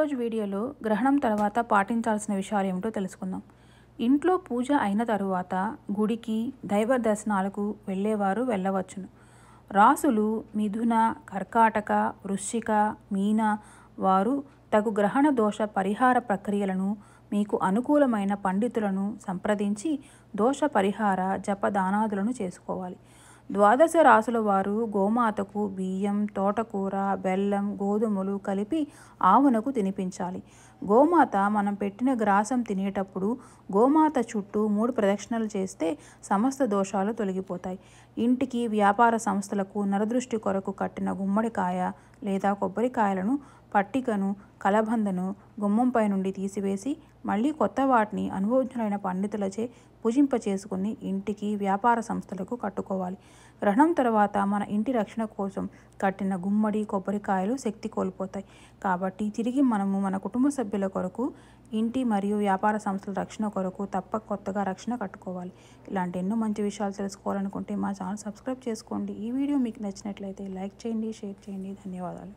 ఈరోజు వీడియోలో గ్రహణం తర్వాత పాటించాల్సిన విషయాలు ఏమిటో తెలుసుకుందాం ఇంట్లో పూజ అయిన తరువాత గుడికి దైవ దర్శనాలకు వెళ్ళేవారు వెళ్ళవచ్చును రాసులు మిథున కర్కాటక వృశ్చిక మీన వారు తగు గ్రహణ దోష పరిహార ప్రక్రియలను మీకు అనుకూలమైన పండితులను సంప్రదించి దోష పరిహార జపదానాదులను చేసుకోవాలి ద్వాదశ రాసుల వారు గోమాతకు బియ్యం తోటకూర బెల్లం గోధుమలు కలిపి ఆవునకు తినిపించాలి గోమాత మనం పెట్టిన గ్రాసం తినేటప్పుడు గోమాత చుట్టూ మూడు ప్రదక్షిణలు చేస్తే సమస్త దోషాలు తొలగిపోతాయి ఇంటికి వ్యాపార సంస్థలకు నరదృష్టి కొరకు కట్టిన గుమ్మడికాయ లేదా కొబ్బరికాయలను పట్టికను కలబందను గుమ్మంపై నుండి తీసివేసి మళ్ళీ కొత్త వాటిని అనుభవజ్ఞులైన పండితులచే పూజింపచేసుకుని ఇంటికి వ్యాపార సంస్థలకు కట్టుకోవాలి గ్రహణం తర్వాత మన ఇంటి రక్షణ కోసం కట్టిన గుమ్మడి కొబ్బరికాయలు శక్తి కోల్పోతాయి కాబట్టి తిరిగి మనము మన కుటుంబ సభ్యుల కొరకు ఇంటి మరియు వ్యాపార సంస్థల రక్షణ కొరకు తప్పక కొత్తగా రక్షణ కట్టుకోవాలి ఇలాంటి ఎన్నో మంచి విషయాలు తెలుసుకోవాలనుకుంటే మా ఛానల్ సబ్స్క్రైబ్ చేసుకోండి ఈ వీడియో మీకు నచ్చినట్లయితే లైక్ చేయండి షేర్ చేయండి ధన్యవాదాలు